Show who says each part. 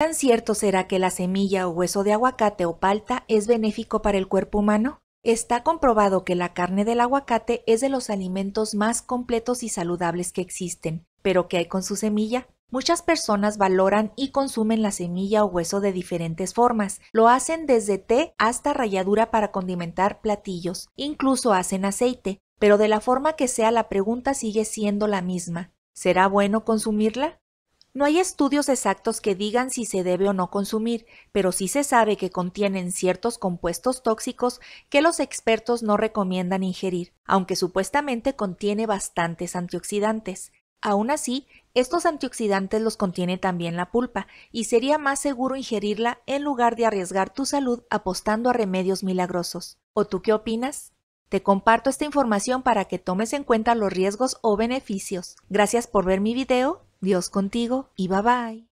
Speaker 1: ¿Tan cierto será que la semilla o hueso de aguacate o palta es benéfico para el cuerpo humano? Está comprobado que la carne del aguacate es de los alimentos más completos y saludables que existen, pero ¿qué hay con su semilla? Muchas personas valoran y consumen la semilla o hueso de diferentes formas. Lo hacen desde té hasta ralladura para condimentar platillos, incluso hacen aceite, pero de la forma que sea la pregunta sigue siendo la misma. ¿Será bueno consumirla? No hay estudios exactos que digan si se debe o no consumir, pero sí se sabe que contienen ciertos compuestos tóxicos que los expertos no recomiendan ingerir, aunque supuestamente contiene bastantes antioxidantes. Aún así, estos antioxidantes los contiene también la pulpa, y sería más seguro ingerirla en lugar de arriesgar tu salud apostando a remedios milagrosos. ¿O tú qué opinas? Te comparto esta información para que tomes en cuenta los riesgos o beneficios. Gracias por ver mi video Dios contigo y bye bye.